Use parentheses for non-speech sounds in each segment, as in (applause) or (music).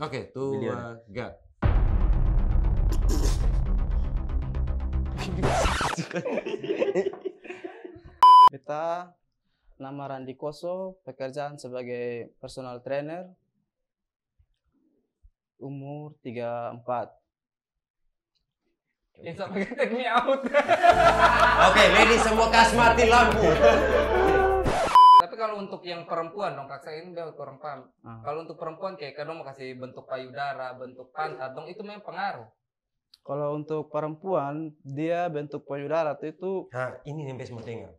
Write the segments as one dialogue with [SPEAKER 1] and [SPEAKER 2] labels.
[SPEAKER 1] Oke, okay, tuh gak.
[SPEAKER 2] Kita nama Randi Koso, pekerjaan sebagai personal trainer. Umur 34. Insya
[SPEAKER 3] Allah out. Oke, okay, ladies semua kasmati lampu kalau untuk yang perempuan dong kak saya ini dia kurang paham. Uh. Kalau untuk perempuan kayak kadang mau kasih bentuk payudara, bentuk pantat dong itu memang pengaruh.
[SPEAKER 2] Kalau untuk perempuan dia bentuk payudara tuh itu. Nah ini yang mau tengok.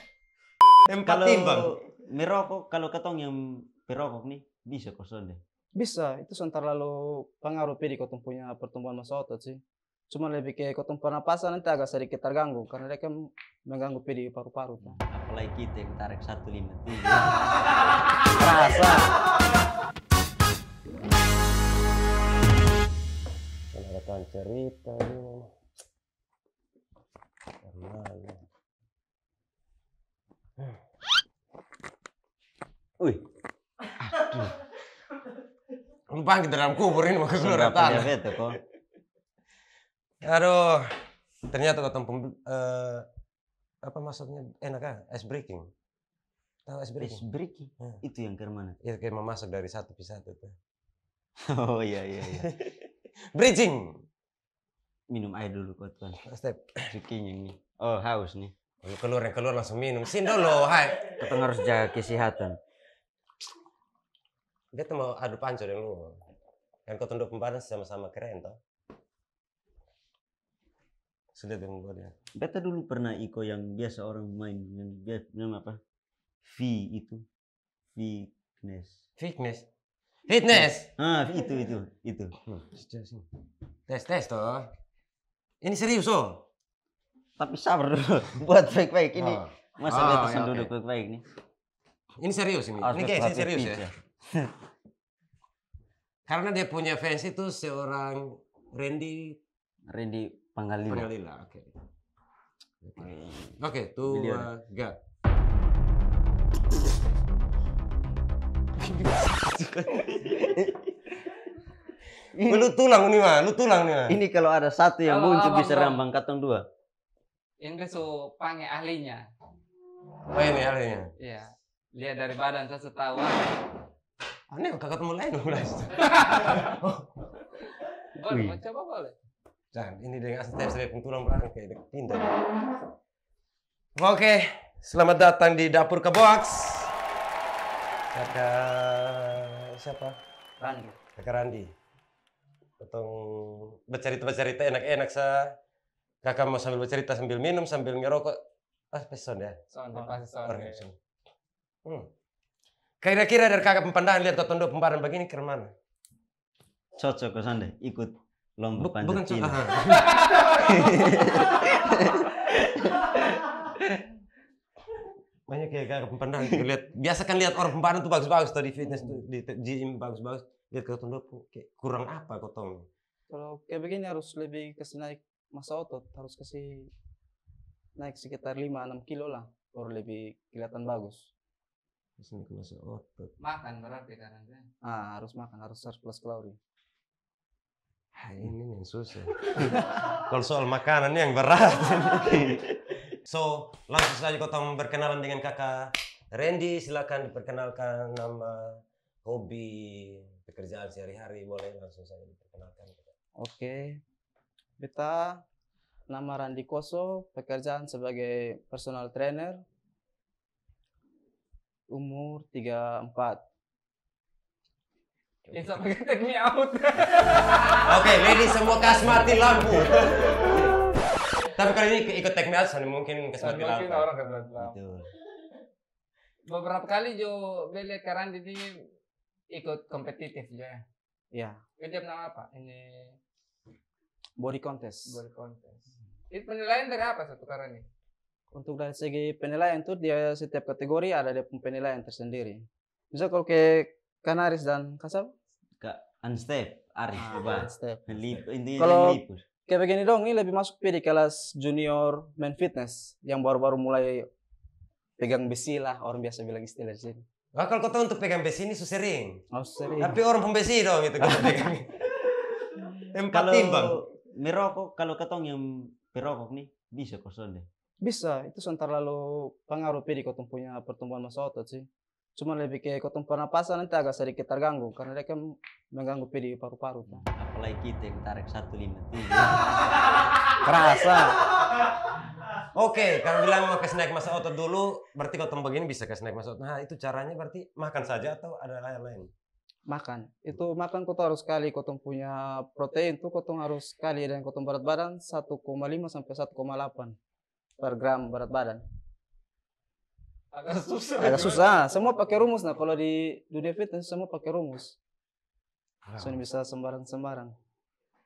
[SPEAKER 1] (laughs) kalau merokok kalau ketong yang merokok nih bisa kosong deh.
[SPEAKER 2] Bisa, itu sebentar lalu pengaruh di kau punya pertumbuhan masa otot sih. Cuma lebih ke kotong pernapasan nanti agak sedikit terganggu karena dia kan mengganggu PD paru-paru.
[SPEAKER 1] Apalagi kita yang tarik satu lima (laughs) terasa Rasa. Ada cerita ini. Mana? Wih. Aduh. Numpang dalam kubur ini maksudnya datang. Punya kok. Ya. Aduh, ternyata kau tempung uh, eh, apa maksudnya enak kan? Ice breaking. Tahu ice breaking? Ice breaking. Hmm. Itu yang kayak mana? Ya kayak memasak dari satu ke satu tuh. (laughs) oh iya iya iya. (laughs) Bridging. Minum air dulu kau tuan. Oh, step. Breaking ini. Oh haus nih. Kalau oh, iya, keluar yang keluar langsung minum. Sini dulu, hai. Kita harus jaga kesehatan. Dia tuh mau adu pancur yang lu. Yang kau tunduk pembatas sama-sama keren toh sulit yang buat ya beta dulu pernah iko yang biasa orang main yang biasa nama apa V itu fitness fitness fitness iya. ah itu itu itu hmm. tes tes toh ini serius oh tapi sabar dulu (laughs) buat baik-baik ini oh. masalah oh, ya, duduk baik-baik nih ini serius ini ini kayak ini serius ya? ya. karena dia punya fans itu seorang Randy Randy Pangalila. Pangalila, oke. Okay. Oke, okay, tuh enggak. lu tulang nih mah, lu tulang nih mah. Ini kalau ada satu yang kalau muncul bisa rambang katong dua.
[SPEAKER 3] Yang so pange ahlinya. Oh
[SPEAKER 1] ini ahlinya.
[SPEAKER 3] Iya. Lihat dari badan saya tahu.
[SPEAKER 1] Aneh kakak temu lain lu. (laughs) Oh, boleh, coba boleh. Jangan, ini dengan asisten saya pentulang berangkai dekat pindah. Oke, selamat datang di dapur kebox. Kakak siapa? Randi. Kakak Randi. Potong bercerita-bercerita enak-enak sa. Kakak mau sambil bercerita sambil minum sambil ngerokok. Ah, peson ya? Ya, ya.
[SPEAKER 3] Pesan,
[SPEAKER 1] pasti Hmm. Kira-kira dari kakak pemandangan lihat tonton dua pembaran begini ke mana? Cocok ke sana, ikut lomba Buk cina bukan, (laughs) banyak ya kayak pempanan gitu, lihat biasa kan lihat orang pempanan tuh bagus-bagus tuh di fitness tuh di gym bagus-bagus lihat ke tuh kayak kurang apa kok tong
[SPEAKER 2] kalau kayak begini harus lebih kasih naik masa otot harus kasih naik sekitar 5-6 kilo lah baru lebih kelihatan bagus kasih naik masa otot makan berarti kan? ah harus makan harus surplus plus kalori ini yang susah. (laughs) Kalau
[SPEAKER 1] soal makanan ini yang berat. (laughs) so, langsung saja kita berkenalan dengan kakak Randy. Silakan diperkenalkan nama, hobi, pekerjaan sehari-hari. Boleh langsung saja diperkenalkan.
[SPEAKER 2] Oke. Kita nama Randy Koso, pekerjaan sebagai personal trainer. Umur 34.
[SPEAKER 3] Ya, It's me out. (laughs) Oke, okay, ladies semua mati lampu.
[SPEAKER 1] Tapi kali ini ikut take me out, sana mungkin mati lampu. Mungkin orang mati lampu.
[SPEAKER 3] Beberapa kali Jo, beli lihat Karan ini ikut kompetitif ya. Iya. Itu nama apa? Ini
[SPEAKER 2] body contest. Body
[SPEAKER 3] contest. Itu penilaian dari apa satu Karan ini?
[SPEAKER 2] Untuk dari segi penilaian itu dia setiap kategori ada dia penilaian tersendiri. Misal kalau kayak Kan Aris dan Kasab?
[SPEAKER 1] Kak unstep, Aris ah, coba. Unstep. Kalau
[SPEAKER 2] kayak begini dong, ini lebih masuk di kelas junior men fitness yang baru-baru mulai pegang besi lah orang biasa bilang istilah di sini. Nah,
[SPEAKER 1] kalau kau tahu untuk pegang besi ini susering
[SPEAKER 2] Oh, sering. Tapi orang pembesi dong itu kalau (laughs) pegang. Empat kalau timbang.
[SPEAKER 1] Merokok kalau ketong yang perokok nih bisa kosong deh.
[SPEAKER 2] Bisa, itu sebentar lalu pengaruh di kau punya pertumbuhan masa otot sih cuma lebih ke kotong pernapasan nanti agak sedikit terganggu karena dia kan mengganggu pdi paru-paru kan. apalagi kita yang tarik satu lima (laughs) kerasa
[SPEAKER 1] oke okay, kalau bilang mau ke snack masa otot dulu berarti kotong begini bisa ke snack masa otot nah itu caranya berarti makan saja atau ada
[SPEAKER 2] lain lain makan itu makan kotong harus sekali kotong punya protein tuh kotong harus sekali dan kotong berat badan 1,5 sampai 1,8 per gram berat badan
[SPEAKER 3] susah. Agak susah.
[SPEAKER 2] Semua pakai rumus. Nah, kalau di dunia fitness semua pakai rumus. Soalnya bisa sembarang-sembarang.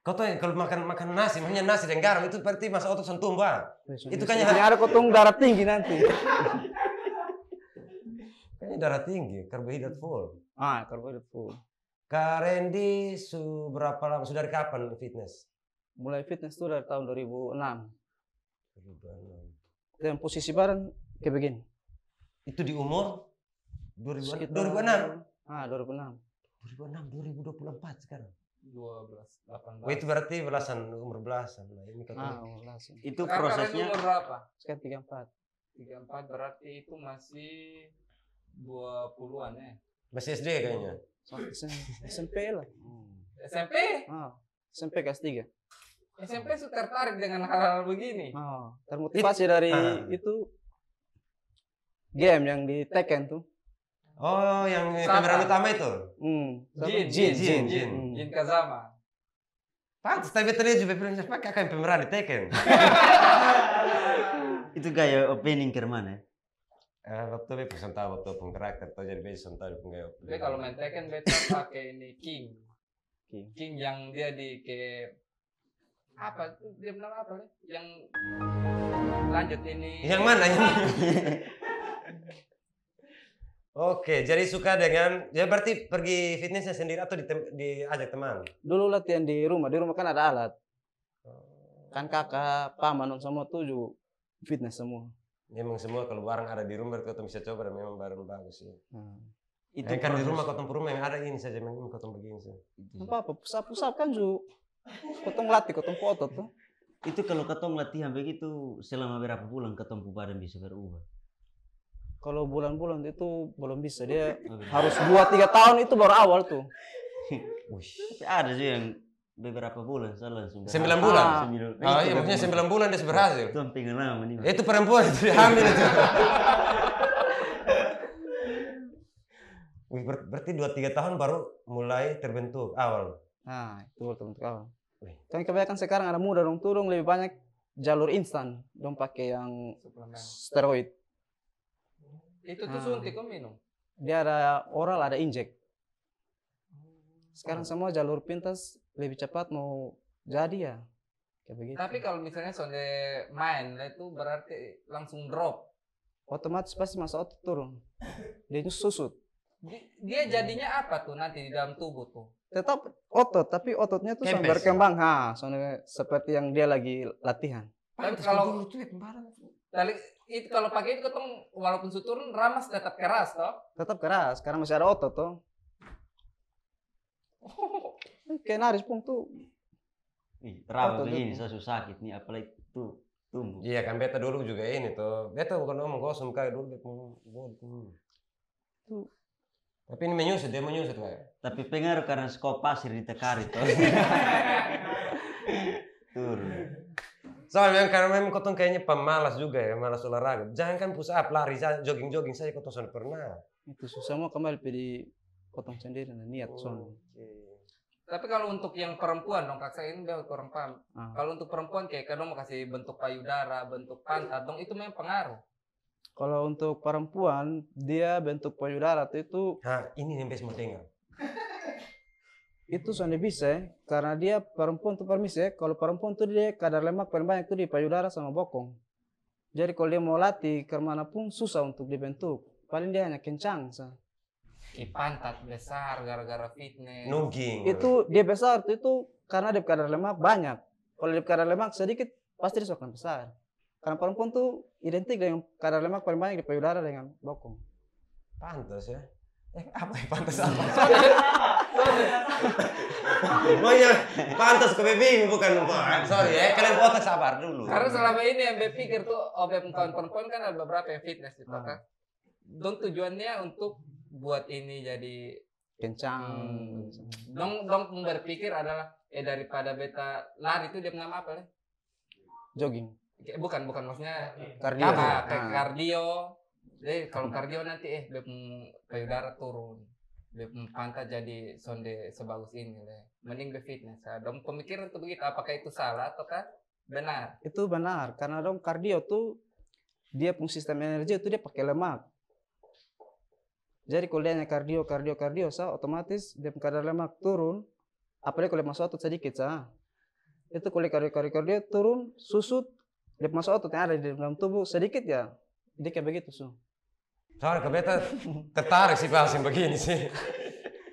[SPEAKER 1] Kau tahu kalau makan makan nasi, hanya nasi dan garam itu berarti masa otot sentuh mbak itu kan yang ada
[SPEAKER 2] kotong darah tinggi nanti.
[SPEAKER 1] ini (laughs) darah tinggi, karbohidrat full. Ah, karbohidrat full.
[SPEAKER 2] Randy, berapa lama sudah dari kapan fitness? Mulai fitness itu dari tahun 2006. 2006. Dan posisi barang kayak begini. Itu di umur 2006. 2006. Ah, 2006. 2006,
[SPEAKER 3] 2024 sekarang. 12, 18. Wait, itu berarti belasan,
[SPEAKER 1] umur belasan. Nah, ini kakak. Ah, umur belasan. Itu eh, prosesnya umur
[SPEAKER 3] berapa?
[SPEAKER 2] Sekarang 34.
[SPEAKER 3] 34 berarti itu masih 20-an ya. Eh. Masih SD kayaknya.
[SPEAKER 2] SMP lah. Hmm. SMP? Oh, ah, SMP kelas 3.
[SPEAKER 3] SMP sudah tertarik dengan hal-hal begini. Oh, termotivasi It, dari uh, itu
[SPEAKER 2] game yang di Tekken tuh.
[SPEAKER 3] Oh, yang kamera utama itu? Hmm. Jin,
[SPEAKER 2] Jin,
[SPEAKER 1] Jin, Jin,
[SPEAKER 3] Jin Kazama.
[SPEAKER 1] Pantes, tapi tadi juga bilang siapa kakak yang pemeran di Tekken. (laughs) itu gaya opening kerman ya? Eh, waktu itu pesan tahu waktu pun karakter tuh jadi pesan tahu pun gaya. Tapi kalau
[SPEAKER 3] main Tekken beta pakai ini King. King. King yang dia di ke apa dia bilang apa nih? Yang lanjut ini. Yang mana? Yang (laughs) (laughs)
[SPEAKER 1] Oke, jadi suka dengan ya berarti pergi fitnessnya sendiri atau di, diajak teman?
[SPEAKER 2] Dulu latihan di rumah, di rumah kan ada alat. Oh. Kan kakak, paman, sama semua tujuh fitness semua. Memang semua kalau barang ada di rumah kau
[SPEAKER 1] bisa coba dan memang barang bagus sih. Ya. Hmm. Eh, Itu kan di rumah kau rumah yang ada ini saja memang kau begini sih.
[SPEAKER 2] Apa apa pusat-pusat kan ju. Kau latih, kau foto tuh. Itu
[SPEAKER 1] kalau kau latihan begitu selama berapa bulan kau badan bisa berubah?
[SPEAKER 2] Kalau bulan-bulan itu belum bisa dia (laughs) harus dua tiga tahun itu baru awal tuh. (laughs)
[SPEAKER 1] Tapi ada sih yang beberapa bulan salah langsung sembilan bulan ah, ah iya maksudnya sembilan bulan dia berhasil itu hampir lama nih itu perempuan itu hamil itu
[SPEAKER 2] (laughs)
[SPEAKER 1] Wih, berarti dua tiga tahun baru mulai terbentuk awal nah itu baru terbentuk awal
[SPEAKER 2] Tapi kebanyakan sekarang ada muda dong turun lebih banyak jalur instan dong pakai yang steroid
[SPEAKER 3] itu tuh ah, suntik gitu. kok minum?
[SPEAKER 2] Dia ada oral, ada injek. Sekarang oh. semua jalur pintas lebih cepat mau jadi ya. Kayak begitu. Tapi kalau
[SPEAKER 3] misalnya sonde main, itu berarti langsung drop.
[SPEAKER 2] Otomatis pasti masa otot turun. Dia susut.
[SPEAKER 3] Dia jadinya apa tuh nanti di dalam tubuh tuh?
[SPEAKER 2] Tetap otot, tapi ototnya tuh sampai berkembang. Ha, soalnya seperti yang dia lagi latihan. Tapi kalau
[SPEAKER 3] itu kalau pakai itu ketong walaupun suturun ramas tetap keras toh
[SPEAKER 2] tetap keras karena masih ada otot toh (laughs) kayak naris pun tuh
[SPEAKER 1] Ih, rawa saya susah sakit nih apalagi tuh tumbuh iya kan beta dulu juga ini tuh beta bukan omong kosong kayak dulu beta tuh tapi ini menyusut, dia menyusut kayak. Tapi pengaruh karena skop pasir ditekari tuh. (laughs) Turun. Soalnya karena memang kotong kayaknya pemalas juga ya, malas olahraga. Jangan kan push up, lari jogging-jogging
[SPEAKER 2] saja kotong sudah pernah. Itu susah mau kembali pilih kotong sendiri dan nah, niat oh,
[SPEAKER 3] Tapi kalau untuk yang perempuan dong, kak saya ini udah kurang paham. Ah. Kalau untuk perempuan kayak kadang mau kasih bentuk payudara, bentuk pantat dong itu memang pengaruh.
[SPEAKER 2] Kalau untuk perempuan dia bentuk payudara itu. Nah, ini nih mau dengar itu sudah bisa eh. karena dia perempuan tuh permisi eh. kalau perempuan tuh dia kadar lemak paling banyak tuh di payudara sama bokong jadi kalau dia mau latih kemana pun susah untuk dibentuk paling dia hanya kencang sa
[SPEAKER 3] eh, pantat besar gara-gara fitness nungging itu
[SPEAKER 2] dia besar tuh itu karena dia kadar lemak banyak kalau dia kadar lemak sedikit pasti dia akan besar karena perempuan tuh identik dengan kadar lemak paling banyak di payudara dengan bokong pantas ya Eh,
[SPEAKER 1] apa ya pantas apa? (laughs) (laughs) Oh iya, pantas ke ini bukan lupa ah, Sorry ya, kalian otak sabar
[SPEAKER 2] dulu. Karena selama ini yang
[SPEAKER 3] BPI pikir tuh OBM oh, tahun perempuan kan ada beberapa yang fitness gitu kan. Dong tujuannya untuk buat ini jadi
[SPEAKER 2] kencang. Hmm,
[SPEAKER 3] dong dong berpikir adalah eh daripada beta lari itu dia nama apa ya? Jogging. Bukan bukan maksudnya kardio. kayak Nah. Kardio jadi eh, kalau kardio nanti eh lebih payudara turun Lebih pantat jadi sonde sebagus ini deh. mending beb fitness dong pemikiran tuh begitu apakah itu salah atau kan benar
[SPEAKER 2] itu benar karena dong kardio tuh dia pun sistem energi itu dia pakai lemak jadi kalau dia kardio kardio kardio sah, otomatis dia kadar lemak turun apalagi kalau masuk otot sedikit sah, itu kalau kardio kardio kardio turun susut dia masuk otot yang ada di dalam tubuh sedikit ya Jadi kayak begitu So.
[SPEAKER 1] Soalnya ke beta tertarik sih pas yang begini sih.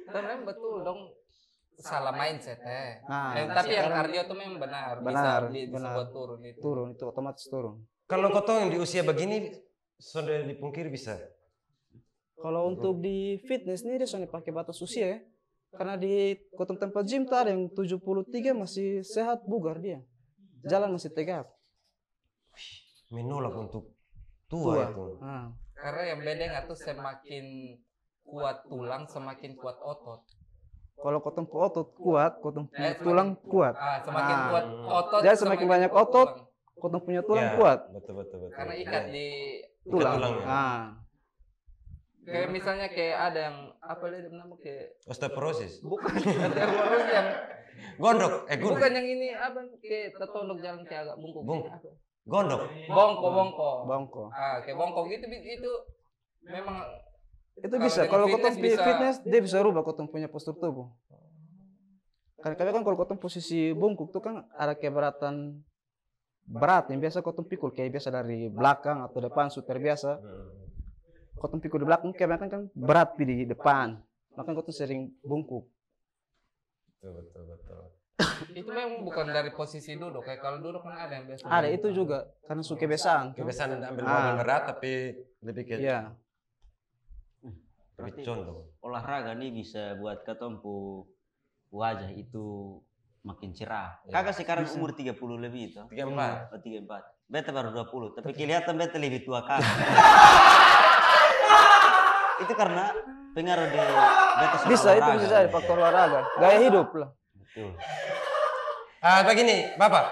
[SPEAKER 3] Karena betul dong salah mindset eh. Nah, eh, tapi yang cardio tuh memang benar, benar bisa, benar.
[SPEAKER 1] buat turun itu. Turun itu otomatis turun.
[SPEAKER 2] Kalau kau yang di usia begini
[SPEAKER 1] sudah dipungkir bisa.
[SPEAKER 2] Kalau untuk di fitness nih dia sudah pakai batas usia ya. Karena di kota tempat gym tuh ada yang 73 masih sehat bugar dia. Jalan masih tegap.
[SPEAKER 1] Menolak untuk tua, tua. itu.
[SPEAKER 2] Nah.
[SPEAKER 3] Karena yang bedeng itu semakin kuat tulang, semakin kuat otot.
[SPEAKER 2] Kalau kotong otot kuat, kotong punya eh, tulang kuat. Ah, semakin nah. kuat otot. Jadi semakin, semakin banyak otot, tulang. kotong punya tulang ya, kuat. Betul betul betul. Karena iya, ikat ya. di tulang. tulang ya. Nah.
[SPEAKER 3] Kayak misalnya kayak ada yang apa dia namanya kayak osteoporosis. Bukan (laughs) osteoporosis yang gondok, Eh, gondok Bukan yang ini apa kayak tetonok jalan kayak agak bungkuk. bungkuk
[SPEAKER 2] Gondok. Bongko, bongko. Bongko.
[SPEAKER 3] Ah, kayak bongko gitu itu memang itu bisa kalau kotong fitness, fitness
[SPEAKER 2] dia bisa rubah kotong punya postur tubuh. Karena kalian kan kalau kotong posisi bungkuk tuh kan ada keberatan berat yang biasa kotong pikul kayak biasa dari belakang atau depan sudah biasa. Kotong pikul di belakang kebanyakan kan berat di depan. Makanya kotong sering bungkuk. Betul betul betul
[SPEAKER 3] itu memang bukan dari posisi duduk kayak kalau duduk kan ada yang biasa ada itu juga
[SPEAKER 2] karena besan. besang kebiasaan ambil ah. berat tapi
[SPEAKER 1] lebih ke iya. lebih condong olahraga nih bisa buat ketompu wajah itu makin cerah. Ya. Kakak sekarang Bisa. umur 30 lebih itu. 34. Oh, 34. Beta baru 20, tapi kelihatan beta lebih tua kakak. (laughs) itu karena pengaruh di. beta Bisa itu bisa faktor
[SPEAKER 3] olahraga, gaya hidup
[SPEAKER 1] lah. Betul. Ah, begini, Bapak.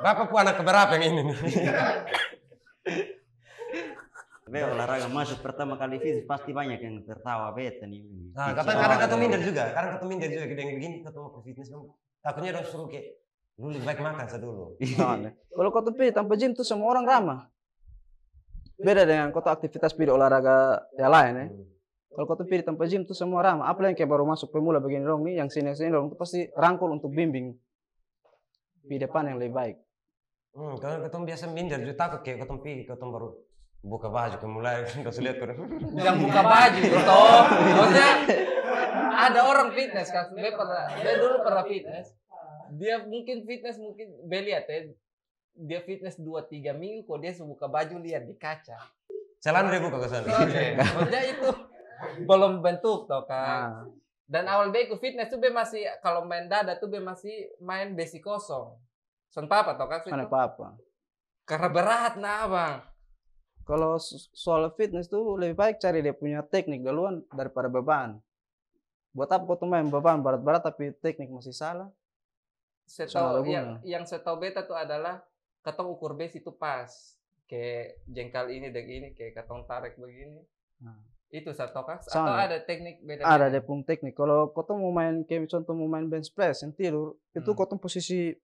[SPEAKER 1] Bapak pun anak keberapa yang ini nih? Be olahraga masuk pertama kali fisik pasti banyak yang tertawa bete nih. Nah, kata kata kata minder juga, karena kata minder juga gede begini ketemu ke fitness kamu. Takutnya harus suruh kayak baik makan saja dulu.
[SPEAKER 2] Kalau kau tuh tanpa gym tuh semua orang ramah. Beda dengan kota aktivitas pilih olahraga yang lain ya. Hmm. Kalau kau pilih tempat gym tuh semua ramah. Apalagi kayak baru masuk pemula begini dong nih, yang sini sini dong tuh pasti rangkul untuk bimbing di depan yang lebih baik.
[SPEAKER 1] Hmm, kalau ketemu biasa minder juga takut kayak ketemu pergi ketemu baru buka baju mulai kau (laughs) lihat tuh. Yang buka baju kau toh
[SPEAKER 3] maksudnya ada orang fitness kan dia pernah dia dulu pernah fitness dia mungkin fitness mungkin beli ya dia fitness dua tiga minggu kok dia buka baju lihat di kaca celana dia buka kesana. sana maksudnya itu (laughs) belum bentuk toh kan. Nah. Dan awal be ku fitness tuh be masih kalau main dada tuh be masih main besi kosong. Son papa toh kan? Mana papa? Karena berat nah bang.
[SPEAKER 2] Kalau soal fitness tuh lebih baik cari dia punya teknik duluan daripada beban. Buat apa kau tuh main beban berat-berat tapi teknik masih salah?
[SPEAKER 3] Setau, yang, yang setau beta tuh adalah ketong ukur besi itu pas kayak jengkal ini dan ini kayak ketong tarik begini nah itu satu satokaks atau ada teknik beda, -beda? ada
[SPEAKER 2] pun teknik kalau kau mau main kayak contoh mau main bench press yang tidur hmm. itu kau posisi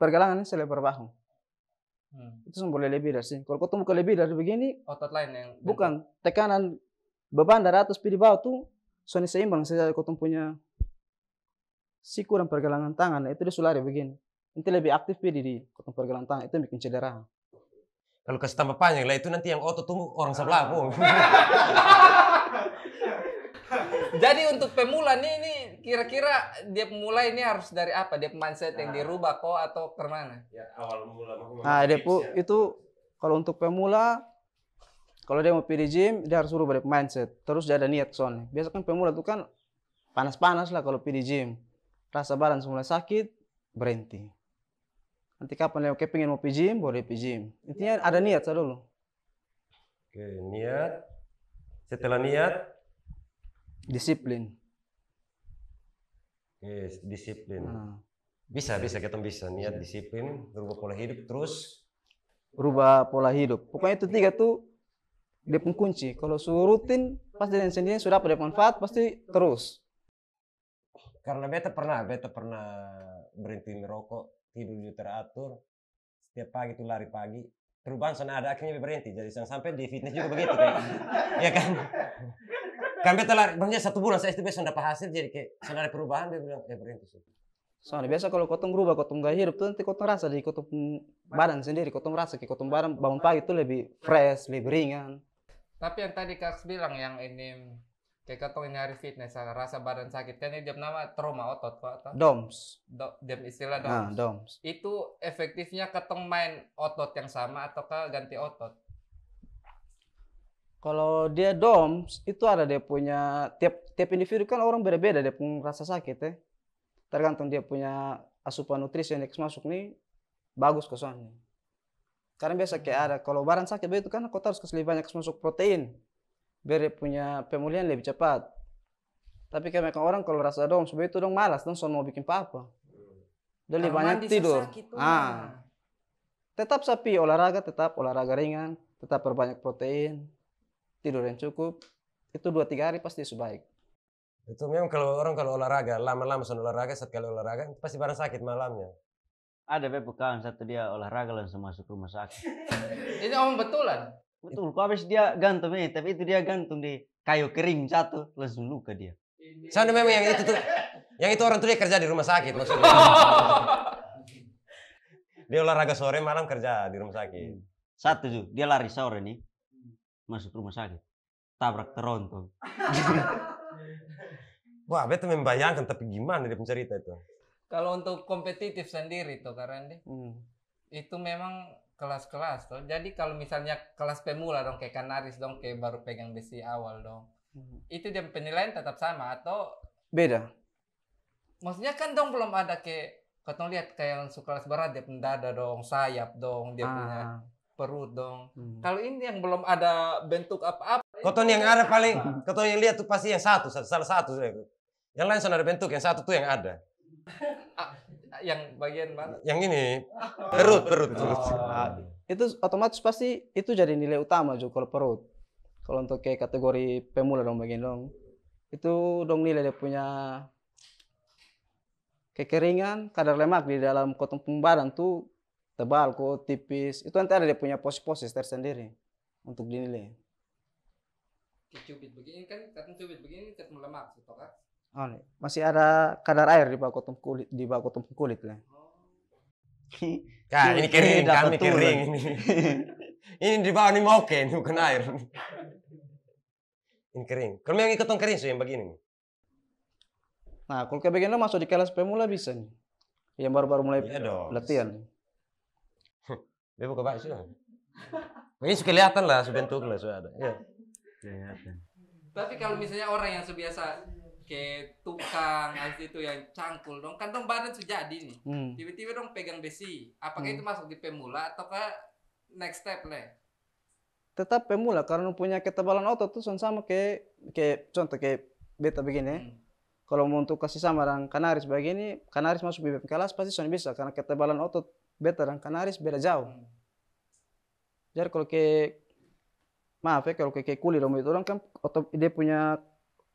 [SPEAKER 2] pergelangan ini selebar bahu hmm. itu boleh lebih dari sini kalau kau mau lebih dari begini
[SPEAKER 3] otot lain yang bentuk.
[SPEAKER 2] bukan tekanan beban dari atas pilih bawah tuh soalnya seimbang saya kau punya siku dan pergelangan tangan itu dia sulari begini nanti lebih aktif pilih di kau pergelangan tangan itu bikin cedera
[SPEAKER 1] kalau kasih tambah panjang lah itu nanti yang otot tunggu orang sebelah aku. Ah.
[SPEAKER 3] (laughs) Jadi untuk pemula nih ini kira-kira dia pemula ini harus dari apa? Dia mindset yang ah. dirubah kok atau kemana? Ya awal mula. Nah, dia
[SPEAKER 2] ya. itu kalau untuk pemula kalau dia mau pilih gym dia harus rubah dari mindset. Terus dia ada niat soalnya. Biasa kan pemula tuh kan panas-panas lah kalau pilih gym. Rasa badan semula sakit berhenti. Nanti kapan oke pengen mau pijim, boleh pijim. Intinya ya. ada niat saya dulu. Oke, niat. Setelah niat, disiplin.
[SPEAKER 1] oke disiplin. Nah. Bisa, bisa kita bisa niat disiplin,
[SPEAKER 2] rubah pola hidup terus. Rubah pola hidup. Pokoknya itu tiga tuh dia pun kunci. Kalau suruh rutin, pasti dengan sendiri sudah pada manfaat, pasti terus.
[SPEAKER 1] Karena beta pernah, beta pernah berhenti merokok tidur juga teratur setiap pagi tuh lari pagi perubahan sana ada akhirnya berhenti jadi sampai di fitness juga
[SPEAKER 2] begitu kayak ya kan kami
[SPEAKER 1] telah banyak satu bulan saya istimewa sudah hasil jadi kayak sana ada perubahan dia bilang ya berhenti sih.
[SPEAKER 2] Soalnya biasa kalau kotong berubah, kotong gak hidup tuh nanti kotong rasa di kotong badan sendiri, kotong rasa kayak kotong badan bangun pagi itu lebih fresh, lebih ringan.
[SPEAKER 3] Tapi yang tadi Kak bilang yang ini kayak katong ini hari fitness ah, rasa badan sakit kan ini dia nama trauma otot pak DOMS Do, dem istilah nah, DOMS. Nah, DOMS itu efektifnya katong main otot yang sama ataukah ganti otot
[SPEAKER 2] kalau dia DOMS itu ada dia punya tiap tiap individu kan orang berbeda beda dia punya rasa sakit ya tergantung dia punya asupan nutrisi yang masuk nih bagus ke soalnya karena biasa kayak ada kalau barang sakit itu kan kau harus kasih banyak masuk protein biar dia punya pemulihan lebih cepat. Tapi kebanyakan orang kalau rasa dong sebab itu dong malas dong soal mau bikin apa-apa. Dan lebih banyak tidur. Gitu, ah. Nah. Tetap sapi olahraga, tetap olahraga ringan, tetap berbanyak protein, tidur yang cukup. Itu dua tiga hari pasti sebaik.
[SPEAKER 1] Itu memang kalau orang kalau olahraga, lama-lama soal olahraga, sekali olahraga, pasti barang sakit malamnya. Ada be satu dia olahraga langsung masuk rumah sakit.
[SPEAKER 3] (laughs) ini om betulan.
[SPEAKER 1] Betul, kok habis dia gantung nih, tapi itu dia gantung di kayu kering satu, langsung luka dia. Soalnya memang yang itu tuh, yang itu orang tuh dia kerja di rumah sakit maksudnya. (laughs) dia olahraga sore malam kerja di rumah sakit. Hmm. Satu tuh, dia lari sore nih, masuk rumah sakit, tabrak teronton. (laughs) Wah, bete membayangkan tapi gimana dia pencerita itu.
[SPEAKER 3] Kalau untuk kompetitif sendiri tuh karena hmm. itu memang kelas-kelas tuh, Jadi kalau misalnya kelas pemula dong kayak kanaris dong kayak baru pegang besi awal dong. Hmm. Itu dia penilaian tetap sama atau beda? Maksudnya kan dong belum ada kayak katong lihat kayak langsung kelas berat dia punya dada dong, sayap dong, dia ah. punya perut dong. Hmm. Kalau ini yang belum ada bentuk apa-apa. Koton yang ada
[SPEAKER 1] paling, kau yang lihat tuh pasti yang satu, salah satu. Yang lain sudah ada bentuk, yang satu tuh yang ada.
[SPEAKER 3] (laughs) Ah, yang bagian mana? Yang ini. (laughs) Perut, perut,
[SPEAKER 2] perut. Oh. Nah, itu otomatis pasti itu jadi nilai utama juga kalau perut. Kalau untuk kayak kategori pemula dong bagian dong. Itu dong nilai dia punya kekeringan, kadar lemak di dalam kotong badan tuh tebal kok, tipis. Itu nanti ada dia punya posisi -posis tersendiri untuk dinilai.
[SPEAKER 3] Kecubit begini kan, cubit begini ketemu lemak gitu kan?
[SPEAKER 2] masih ada kadar air di bawah kotom kulit, di bawah kotom kulit lah. Ya, (laughs) ini kering, kami kering. Ini.
[SPEAKER 1] (laughs) ini di bawah ini mau ini bukan air.
[SPEAKER 2] Ini kering. Kalau yang ikut kering sih yang begini Nah, kalau kayak begini masuk di kelas pemula bisa nih. Yang baru-baru mulai iya latihan.
[SPEAKER 1] Dia buka baju sudah. Ini kelihatan lah, sebentuk lah sudah ada. Ya, Kelihatan.
[SPEAKER 3] Tapi kalau misalnya orang yang sebiasa ke tukang habis itu yang cangkul dong kan dong badan sudah jadi nih hmm. tiba-tiba dong pegang besi apakah hmm. itu masuk di pemula ataukah next step leh
[SPEAKER 2] tetap pemula karena punya ketebalan otot tuh sama ke ke contoh ke beta begini hmm. kalau mau untuk kasih sama orang kanaris begini kanaris masuk di kelas pasti sudah bisa karena ketebalan otot beta dan kanaris beda jauh hmm. jadi kalau ke maaf ya kalau ke kulit orang itu orang kan otot dia punya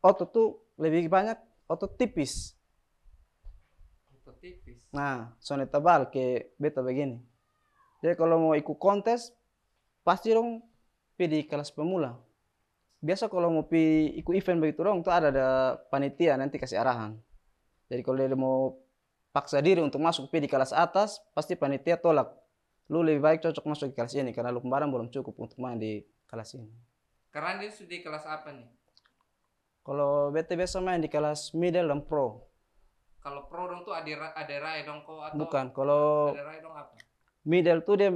[SPEAKER 2] otot tuh lebih banyak otot tipis. Otot tipis. Nah, soalnya tebal kayak beta begini. Jadi kalau mau ikut kontes, pasti dong pilih kelas pemula. Biasa kalau mau pilih ikut event begitu dong, tuh ada ada panitia nanti kasih arahan. Jadi kalau dia mau paksa diri untuk masuk pilih kelas atas, pasti panitia tolak. Lu lebih baik cocok masuk di kelas ini karena lu kemarin belum cukup untuk main di kelas ini.
[SPEAKER 3] Karena dia sudah di kelas apa nih?
[SPEAKER 2] Kalau bete biasa main di kelas middle dan pro.
[SPEAKER 3] Kalau pro dong tuh ada ada rai dong kok atau Bukan, kalau ada rai dong apa?
[SPEAKER 2] Middle tuh dia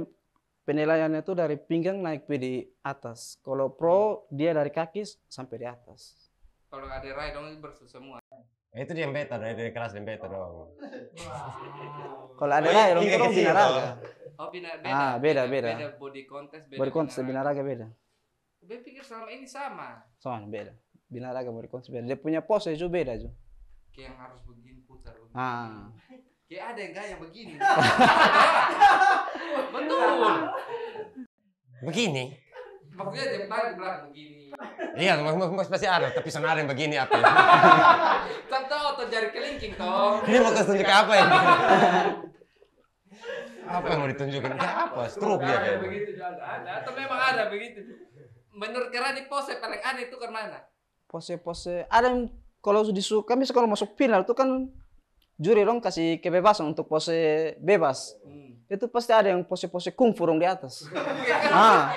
[SPEAKER 2] penilaiannya tuh dari pinggang naik di atas. Kalau pro dia dari kaki sampai di atas.
[SPEAKER 3] Kalau ada rai dong bersih semua.
[SPEAKER 2] Eh, itu dia yang beta dari, di kelas yang beta dong.
[SPEAKER 3] Wow. kalau ada rai dong kita iya, iya, binaraga. Iya. Oh, bina, beda, ah, beda, beda, beda. Body contest, beda. Body contest,
[SPEAKER 2] binaraga, binaraga beda.
[SPEAKER 3] Gue pikir selama ini sama.
[SPEAKER 2] Sama, beda binaraga mau dikonsumsi dia punya pose itu beda itu
[SPEAKER 3] kayak yang harus begini putar begini. Ah. kayak ada yang gaya begini (laughs) betul begini maksudnya dia tarik belakang begini
[SPEAKER 1] iya mas pasti ada tapi sonar yang begini apa
[SPEAKER 3] contoh ya? (laughs) kan atau jari kelingking toh ini mau tunjuk apa ya (laughs) apa yang mau ditunjukin kayak apa stroke dia kayak begitu ada atau memang ada begitu menurut di pose paling aneh itu kemana kan
[SPEAKER 2] pose-pose ada yang kalau suka kami kalau masuk final itu kan juri dong kasih kebebasan untuk pose bebas hmm. itu pasti ada yang pose-pose kungfu dong di atas (laughs) ah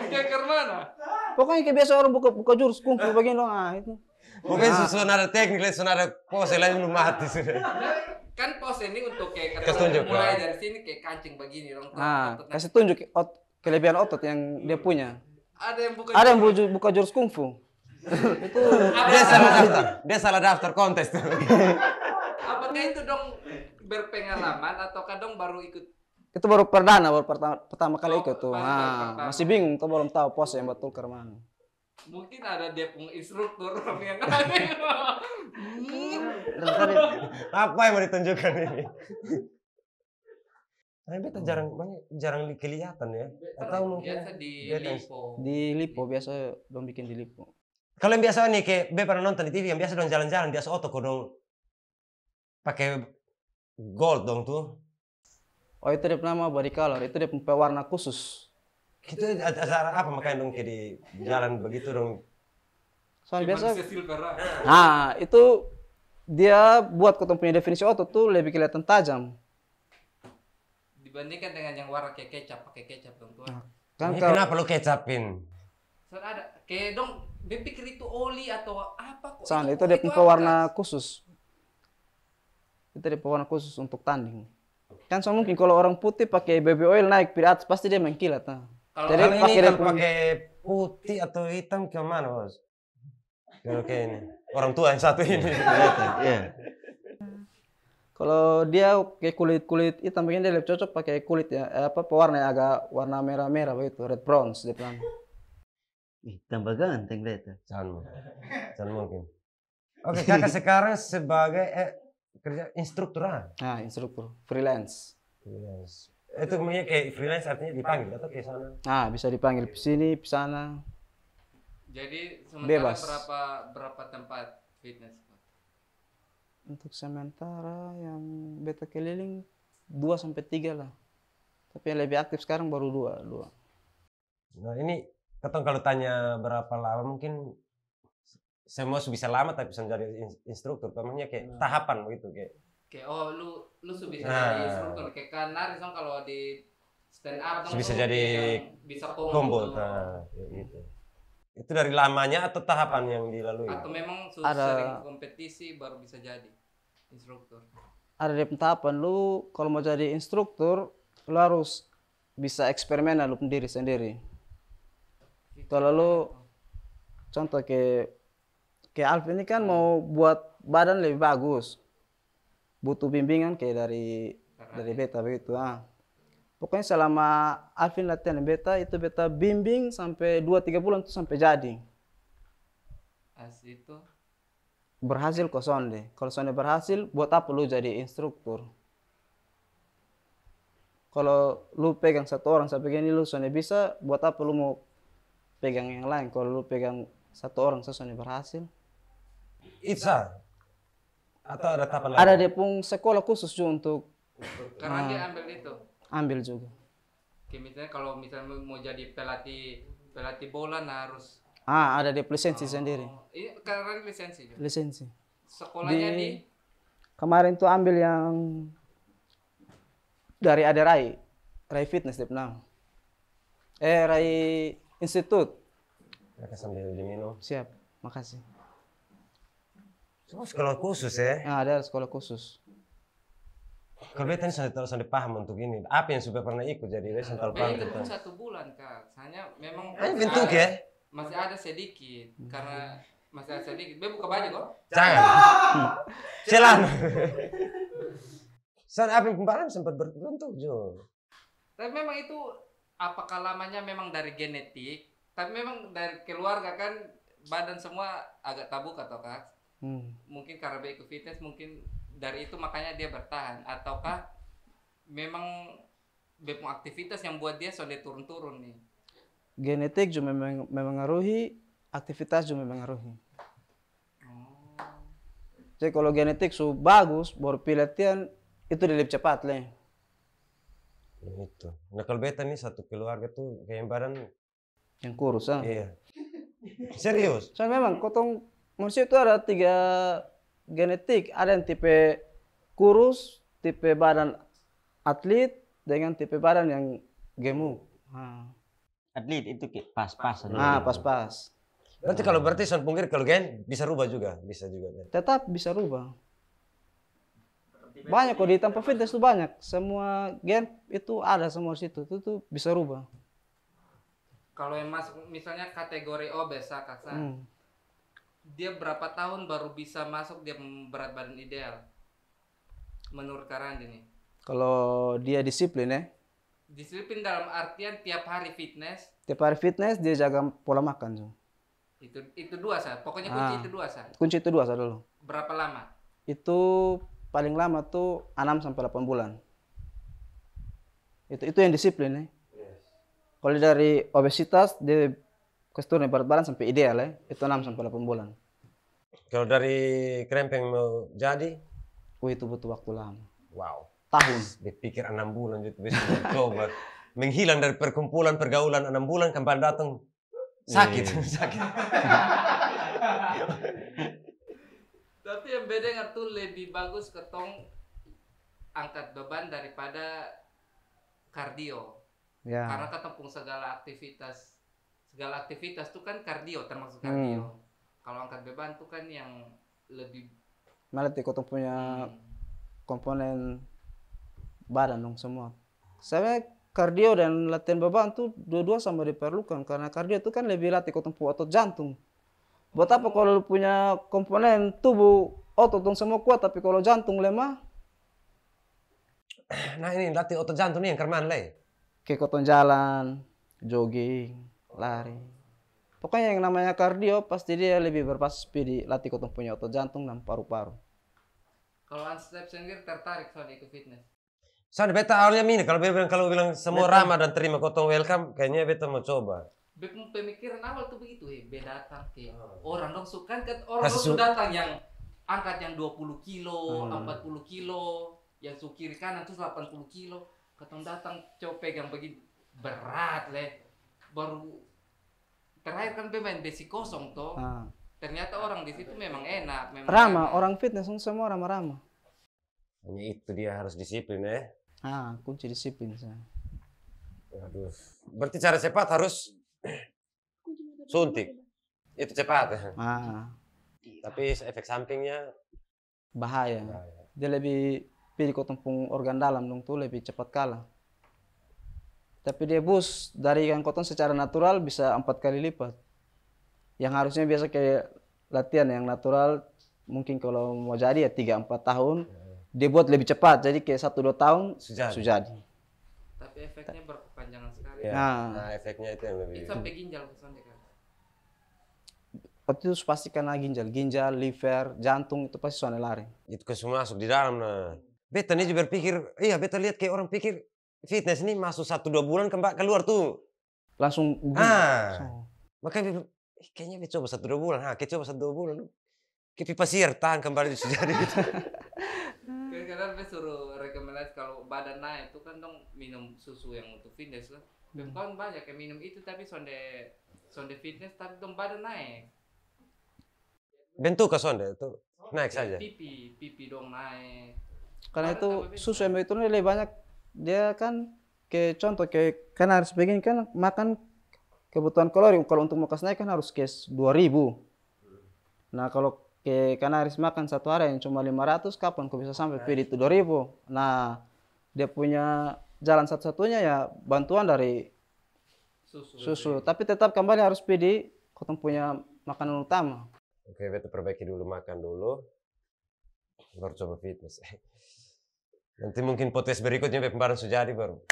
[SPEAKER 2] pokoknya kebiasaan orang buka buka jurus kungfu begini, dong ah itu Mungkin nah. susun ada teknik, susun
[SPEAKER 1] ada pose lain
[SPEAKER 2] belum mati sih.
[SPEAKER 3] Kan pose ini untuk kayak kata tunjuk, mulai ya. dari sini kayak kancing begini dong.
[SPEAKER 2] Nah, kasih tunjuk ot kelebihan otot yang dia punya.
[SPEAKER 3] Ada yang buka ada yang
[SPEAKER 2] buka jurus kungfu itu dia
[SPEAKER 3] salah daftar dia salah daftar kontes Apa apakah itu dong berpengalaman atau kadang baru ikut
[SPEAKER 2] itu baru perdana baru pertama, pertama kali oh, ikut tuh nah, masih bingung tuh belum tahu pos yang betul ke mana
[SPEAKER 3] mungkin ada dia pun instruktur (laughs) yang hmm.
[SPEAKER 1] apa yang mau ditunjukkan ini Nanti beta jarang banyak jarang kelihatan ya.
[SPEAKER 3] Atau mungkin biasa di lipo.
[SPEAKER 1] Di
[SPEAKER 2] lipo biasa
[SPEAKER 1] dong bikin di lipo. Kalau yang biasa nih ke be pernah nonton di TV yang biasa dong jalan-jalan biasa otok dong
[SPEAKER 2] pakai gold dong tuh. Oh itu dia nama body color, itu dia warna khusus. Itu acara apa makanya dong kayak di
[SPEAKER 1] jalan begitu
[SPEAKER 2] dong. Soal biasa. Nah itu dia buat kau punya definisi otot tuh lebih kelihatan tajam.
[SPEAKER 3] Dibandingkan dengan yang warna kayak kecap, pakai kecap dong tuh.
[SPEAKER 2] Kan, kenapa lu kecapin?
[SPEAKER 3] Soalnya ada kayak dong Bebek pikir itu oli atau apa kok. San,
[SPEAKER 2] itu, dia pakai warna khusus. Itu dia warna khusus untuk tanding. Kan so mungkin kalau orang putih pakai baby oil naik di atas pasti dia mengkilat. Nah. Kalau Jadi ini pakai, kan pakai
[SPEAKER 1] putih atau hitam
[SPEAKER 2] ke mana bos?
[SPEAKER 1] Oke ini orang tua yang satu ini. Iya. Iya.
[SPEAKER 2] Kalau dia kayak kulit kulit hitam begini dia lebih cocok pakai kulit ya eh, apa pewarna yang agak warna merah merah begitu red bronze di pelan. Ih, tambah ganteng lihat. Jangan, jangan mungkin. Oke, okay, (laughs) kakak
[SPEAKER 1] sekarang sebagai eh, kerja instruktur
[SPEAKER 2] Ah, instruktur freelance. Freelance.
[SPEAKER 1] Itu kemudian kayak freelance artinya dipanggil atau ke sana?
[SPEAKER 2] Ah, bisa dipanggil ke sini, ke sana.
[SPEAKER 3] Jadi sementara Bebas. berapa berapa tempat fitness?
[SPEAKER 2] Untuk sementara yang beta keliling dua sampai tiga lah. Tapi yang lebih aktif sekarang baru dua, dua.
[SPEAKER 1] Nah ini Ketong kalau tanya berapa lama mungkin semua bisa lama tapi bisa jadi instruktur. Namanya kayak nah. tahapan begitu kayak.
[SPEAKER 3] Kayak oh lu lu bisa nah. jadi instruktur kayak kanar so, kalau di stand up atau ya kan? bisa jadi bisa combo.
[SPEAKER 1] Nah, ya gitu. Itu dari lamanya atau tahapan yang
[SPEAKER 2] dilalui? Atau
[SPEAKER 3] memang sudah Ada... sering kompetisi baru bisa jadi instruktur?
[SPEAKER 2] Ada di tahapan lu kalau mau jadi instruktur lu harus bisa eksperimen lu sendiri sendiri terlalu contoh ke ke Alf ini kan mau buat badan lebih bagus butuh bimbingan kayak dari dari beta begitu ah pokoknya selama Alvin latihan beta itu beta bimbing sampai dua tiga bulan itu sampai jadi As itu berhasil kok sonde kalau sonde berhasil buat apa lu jadi instruktur kalau lu pegang satu orang sampai gini lu sonde bisa buat apa lu mau pegang yang lain kalau lu pegang satu orang sesuatu berhasil itu
[SPEAKER 1] atau ada tahapan lain ada dia
[SPEAKER 2] pun sekolah khusus juga untuk karena uh, dia ambil itu ambil juga
[SPEAKER 3] Oke, misalnya kalau misalnya mau jadi pelatih pelatih bola nah harus
[SPEAKER 2] ah ada dia lisensi oh. sendiri
[SPEAKER 3] iya karena lisensi juga. lisensi sekolahnya di, di
[SPEAKER 2] kemarin tuh ambil yang dari ada Rai Rai Fitness dia Penang. eh Rai Institut. Mereka sambil diminum. Siap, makasih.
[SPEAKER 1] Cuma sekolah khusus
[SPEAKER 2] ya? Nah, ada
[SPEAKER 1] sekolah khusus. Kalau beta ini sudah sampai paham untuk ini. Apa yang sudah pernah ikut jadi dia tahu paham. Itu cuma
[SPEAKER 3] satu bulan kak. Hanya memang. Hanya bentuk ya? Masih ada sedikit hmm. karena masih ada sedikit. Bebu buka baju kok. Jangan. Hmm. Silang.
[SPEAKER 1] (laughs) Soalnya apa yang kemarin sempat berbentuk Jo.
[SPEAKER 3] Tapi memang itu apakah lamanya memang dari genetik tapi memang dari keluarga kan badan semua agak tabuk atau hmm. mungkin karena baik fitness mungkin dari itu makanya dia bertahan ataukah memang bepom aktivitas yang buat dia sudah turun-turun nih
[SPEAKER 2] genetik juga memang mempengaruhi aktivitas juga mempengaruhi oh. jadi kalau genetik su bagus baru pelatihan itu lebih cepat lah
[SPEAKER 1] itu. Nah kalau beta nih satu keluarga tuh kayak badan
[SPEAKER 2] yang kurus ah. Iya. Serius? so memang kotong manusia itu ada tiga genetik. Ada yang tipe kurus, tipe badan atlet, dengan tipe badan yang gemuk.
[SPEAKER 1] hmm. Atlet itu pas-pas. Nah,
[SPEAKER 2] pas-pas. Berarti kalau berarti
[SPEAKER 1] son kalau gen bisa rubah juga, bisa juga. Ya?
[SPEAKER 2] Tetap bisa rubah
[SPEAKER 3] banyak kok di tempat
[SPEAKER 2] fitness itu banyak semua gen itu ada semua situ itu tuh bisa rubah
[SPEAKER 3] kalau yang masuk misalnya kategori obes kakak ya, hmm. dia berapa tahun baru bisa masuk dia berat badan ideal menurut karan ini
[SPEAKER 2] kalau dia disiplin ya
[SPEAKER 3] disiplin dalam artian tiap hari fitness
[SPEAKER 2] tiap hari fitness dia jaga pola makan tuh
[SPEAKER 3] itu itu dua sah pokoknya kunci ah, itu dua sah kunci
[SPEAKER 2] itu dua sah dulu
[SPEAKER 3] berapa lama
[SPEAKER 2] itu paling lama tuh 6 sampai 8 bulan. Itu itu yang disiplin ya. Kalau dari obesitas dia kesturun berat badan sampai ideal ya, itu 6 sampai 8 bulan.
[SPEAKER 1] Kalau dari krempeng mau jadi, Wih, itu butuh waktu lama. Wow. Tahun. Dipikir 6 bulan itu bisa Menghilang dari perkumpulan pergaulan 6 bulan kembali datang
[SPEAKER 3] sakit iya. (laughs) sakit. (laughs) beda ngertu lebih bagus ketong angkat beban daripada kardio. Ya. Karena ketepung segala aktivitas segala aktivitas tuh kan kardio termasuk hmm. kardio. Hmm. Kalau angkat beban tuh kan yang lebih
[SPEAKER 2] malah ketong punya hmm. komponen badan dong semua. Saya kardio dan latihan beban tuh dua-dua sama diperlukan karena kardio itu kan lebih latih ketong otot jantung. Buat apa kalau punya komponen tubuh otot oh, dong semua kuat, tapi kalau jantung lemah.
[SPEAKER 1] (clears throat) Nah ini latih otot jantung nih yang kerman leh.
[SPEAKER 2] Kayak koton jalan, jogging, lari. Pokoknya yang namanya kardio pasti dia lebih berpas di latih koton punya otot jantung dan paru-paru.
[SPEAKER 3] Kalau Unstep sendiri tertarik soal ikut fitness?
[SPEAKER 2] Soalnya beta awalnya mini kalau bilang kalau bilang semua
[SPEAKER 3] beta. ramah
[SPEAKER 1] dan terima kotong welcome kayaknya beta mau coba.
[SPEAKER 3] Beta pemikiran awal tuh begitu ya, beda datang ke ah. orang dong suka kan orang dong datang yang angkat yang 20 kilo, hmm. 40 kilo, yang su kiri kanan tuh 80 kilo. Ketong datang coba yang begini berat leh. Baru terakhir kan pemain besi kosong toh. Hmm. Ternyata orang di situ memang enak, memang ramah.
[SPEAKER 2] Orang fitness semua ramah-ramah. Hanya itu dia harus disiplin ya. Eh? Ah, kunci disiplin saya. Aduh. Berarti cara cepat harus
[SPEAKER 1] suntik. Itu cepat. Eh.
[SPEAKER 2] Ah.
[SPEAKER 1] Iya. Tapi efek sampingnya
[SPEAKER 2] bahaya. bahaya. Dia lebih pilih kau tempung organ dalam dong tuh lebih cepat kalah. Tapi dia bus dari ikan koton secara natural bisa empat kali lipat. Yang harusnya biasa kayak latihan yang natural mungkin kalau mau jadi ya tiga empat tahun iya, iya. dia buat lebih cepat jadi kayak satu dua tahun sudah jadi.
[SPEAKER 3] Tapi efeknya berkepanjangan sekali. Ya. Nah. nah, efeknya itu yang lebih. Itu sampai ginjal misalnya
[SPEAKER 2] seperti itu pasti kena ginjal-ginjal, liver, jantung itu pasti soalnya lari. Itu kan semua
[SPEAKER 1] masuk di dalam nah.
[SPEAKER 2] Beta juga berpikir, iya beta lihat kayak orang pikir fitness ini masuk satu
[SPEAKER 1] dua bulan kembali keluar tuh. Langsung. Ah. Makanya kayaknya ah, kita coba satu dua bulan. Nah, kita coba satu dua bulan. Kita pasir tahan kembali sejarah (laughs) gitu.
[SPEAKER 3] Kadang-kadang suruh rekomendasi kalau badan naik tuh kan dong minum susu yang untuk fitness lah. Hmm. Kan banyak yang minum itu tapi sonde sonde fitness tapi dong badan naik
[SPEAKER 2] bentuk ke sonde itu oh, naik iya, saja
[SPEAKER 3] pipi pipi dong naik
[SPEAKER 2] karena itu susu yang itu lebih banyak dia kan ke contoh ke kan harus begini kan makan kebutuhan kalori kalau untuk mukas naik kan harus dua ribu nah kalau ke karena harus makan satu hari yang cuma 500 kapan kok bisa sampai tuh itu ribu nah dia punya jalan satu-satunya ya bantuan dari susu, susu. tapi tetap kembali harus pilih kau punya makanan utama
[SPEAKER 1] Oke, okay, kita perbaiki dulu makan dulu. Baru coba fitness. (laughs) Nanti mungkin potes berikutnya pembaran sudah baru.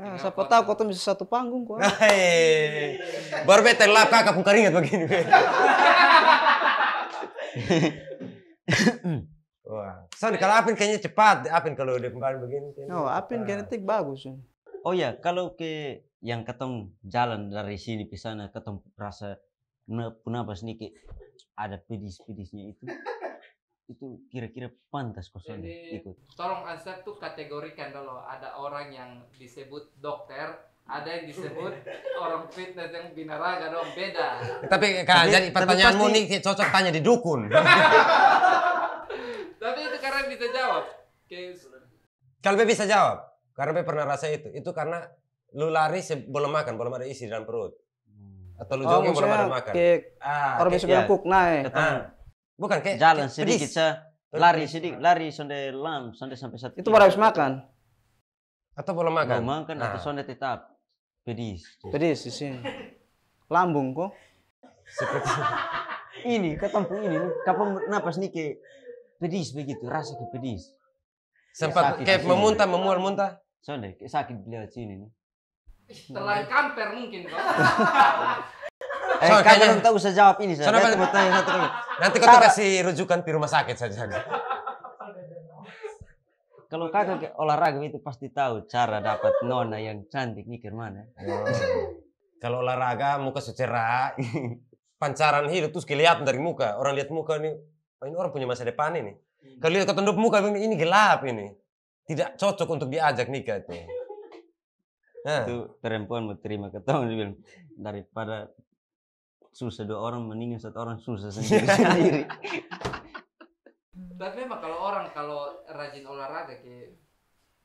[SPEAKER 2] Nah, siapa tahu kau tuh bisa satu panggung kok. Nah, iya, iya, iya. baru beta lap kakak pun keringat begini. (laughs) Wah,
[SPEAKER 1] sorry kalau apin kayaknya cepat, apin kalau udah pembaran begini. Oh, apin genetik bagus. Oh ya, kalau ke yang ketemu jalan dari sini ke sana, ketemu rasa kenapa pas sedikit ada pedis-pedisnya itu (laughs) itu kira-kira pantas kosong ikut.
[SPEAKER 3] Tolong Ansep tuh kategorikan dulu. Ada orang yang disebut dokter, ada yang disebut (laughs) orang fitness yang binaraga dong beda. Tapi kan jadi pertanyaanmu pasti...
[SPEAKER 1] nih cocok tanya di dukun.
[SPEAKER 3] (laughs) tapi itu karena bisa jawab.
[SPEAKER 1] Kalau be bisa jawab, karena be pernah rasa itu. Itu karena lu lari sebelum makan, belum ada isi dalam perut. Atau lu oh, belum makan? ah, orang misalnya kuk ya.
[SPEAKER 2] naik. Ah.
[SPEAKER 1] Bukan kayak jalan kayak sedikit se, Lari sedikit, lari sonde lam, sonde sampai satu. Itu baru habis makan. Atau belum makan? Belum makan ah. atau sonde
[SPEAKER 2] tetap pedis. Pedis di sini. Lambung kok. Seperti (laughs) ini, ketemu ini, kapan napas nih ke, pedis begitu, rasa ke
[SPEAKER 1] pedis. Sempat ya, kayak memuntah, memual muntah. Sonde, sakit beliau sini nih. Telan
[SPEAKER 3] kamper mungkin kok. (laughs) eh, so, kamu tahu usah jawab ini. Saya mau tanya satu kali. Nanti kau kasih rujukan di rumah sakit
[SPEAKER 1] saja. Kalau kakak olahraga itu pasti tahu cara dapat nona yang cantik mikir mana. Oh. Kalau olahraga muka secerah, pancaran hidup terus kelihatan dari muka. Orang lihat muka ini, oh, ini orang punya masa depan ini. Kalau lihat ketunduk muka ini gelap ini. Tidak cocok untuk diajak nikah itu. Nah. itu perempuan mau terima ketong dia bilang daripada susah dua orang mendingan satu orang susah sendiri
[SPEAKER 3] (laughs) tapi memang kalau orang kalau rajin olahraga kayak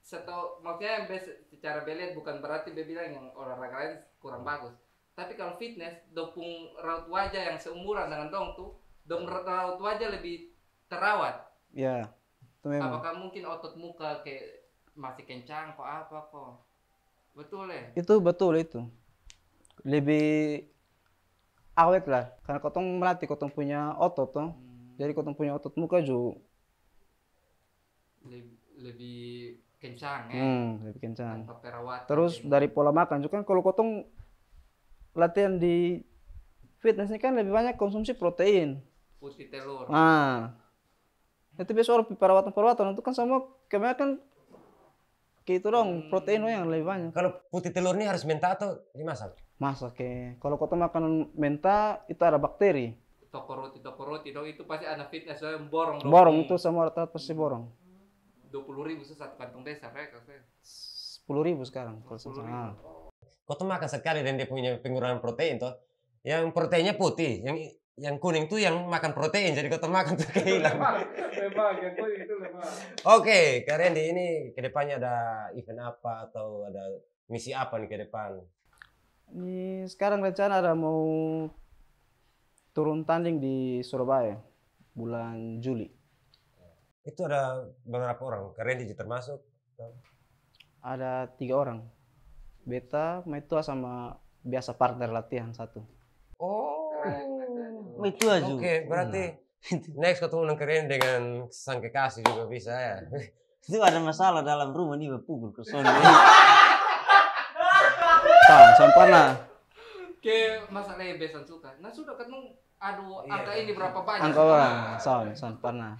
[SPEAKER 3] setau maksudnya yang secara beliat bukan berarti dia bilang yang olahraga lain kurang hmm. bagus tapi kalau fitness dopung raut wajah yang seumuran dengan dong tuh dong hmm. raut wajah lebih terawat
[SPEAKER 2] ya yeah, apakah
[SPEAKER 3] mungkin otot muka kayak masih kencang kok apa kok Betul ya?
[SPEAKER 2] Itu betul itu. Lebih awet lah karena kotong melatih kotong punya otot tuh Hmm. Jadi kotong punya otot muka juga
[SPEAKER 3] lebih, lebih kencang ya. Hmm,
[SPEAKER 2] lebih kencang. Tanpa perawatan. Terus eh? dari pola makan juga kan kalau kotong latihan di fitness ini kan lebih banyak konsumsi protein.
[SPEAKER 3] Putih telur. Nah.
[SPEAKER 2] Itu biasa orang perawatan-perawatan itu kan sama kebanyakan gitu dong protein lo hmm. yang lebih banyak kalau putih telur ini harus mentah atau dimasak masak ke kalau kau makan mentah itu ada bakteri
[SPEAKER 3] toko roti toko roti dong itu pasti anak fitness soalnya borong dong. borong itu
[SPEAKER 2] semua rata pasti borong
[SPEAKER 3] dua puluh ribu satu kantong desa ya
[SPEAKER 2] sepuluh ribu sekarang kalau sekarang
[SPEAKER 1] kau tuh makan sekali dan dia punya pengurangan protein tuh yang proteinnya putih yang yang kuning tuh yang makan protein jadi kau makan tuh Oke, okay, kalian di ini kedepannya ada event apa atau ada misi apa nih ke depan?
[SPEAKER 2] Ini sekarang rencana ada mau turun tanding di Surabaya bulan Juli.
[SPEAKER 1] Itu ada beberapa orang, kalian di termasuk?
[SPEAKER 2] Ada tiga orang, Beta, Metua sama biasa partner latihan satu. Oh itu
[SPEAKER 1] aja. Oke, okay, berarti hmm. (laughs) next ketemu keren dengan sang kekasih juga bisa ya. (laughs) itu ada masalah dalam rumah nih berpukul ke (laughs) sana.
[SPEAKER 3] Tang, sampana. Oke masalahnya besan suka. Nah sudah ketemu aduh iya, angka kan? ini berapa banyak? Angka orang,
[SPEAKER 2] son, son pernah.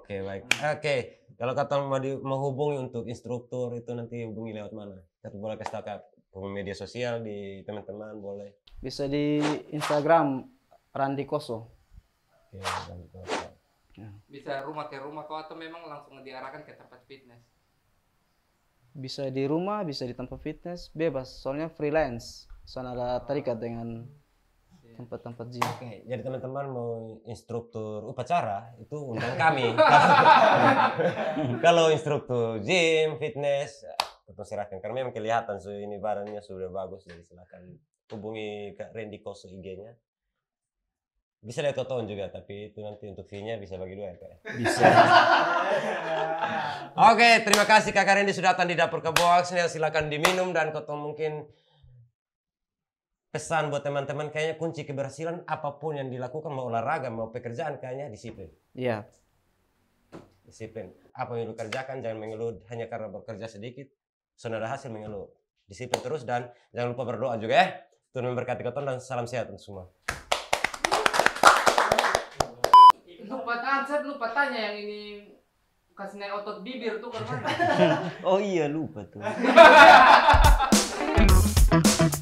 [SPEAKER 2] Oke, baik. Oke, okay.
[SPEAKER 1] kalau kata mau di menghubungi untuk instruktur itu nanti hubungi lewat mana? Tapi boleh kasih tahu media sosial di teman-teman boleh.
[SPEAKER 2] Bisa di Instagram Randi Koso. Oke, Ya.
[SPEAKER 3] Bisa rumah ke rumah kau atau memang langsung diarahkan ke tempat fitness?
[SPEAKER 2] Bisa di rumah, bisa di tempat fitness, bebas. Soalnya freelance. Soalnya ada terikat dengan tempat-tempat gym. Oke, jadi teman-teman mau instruktur upacara itu undang kami. (laughs)
[SPEAKER 1] Kalau instruktur gym, fitness, tentu silakan karena memang kelihatan so ini barangnya sudah bagus jadi silakan hubungi Kak Randy Koso IG-nya. Bisa lihat Toton juga, tapi itu nanti untuk fee-nya bisa bagi dua ya Kak? Ya? Bisa. (laughs) Oke, terima kasih kak Randy sudah datang di Dapur Keboaks. Silakan diminum dan Koton mungkin pesan buat teman-teman kayaknya kunci keberhasilan apapun yang dilakukan mau olahraga mau pekerjaan kayaknya disiplin. Iya. Disiplin. Apa yang lu kerjakan jangan mengeluh hanya karena bekerja sedikit. Sudah hasil mengeluh. Disiplin terus dan jangan lupa berdoa juga ya. Tuhan memberkati kau dan salam sehat untuk semua.
[SPEAKER 3] itu pertanyaan lupa tanya yang ini kasih naik otot bibir tuh kan
[SPEAKER 1] (laughs) oh iya lupa tuh
[SPEAKER 3] (laughs)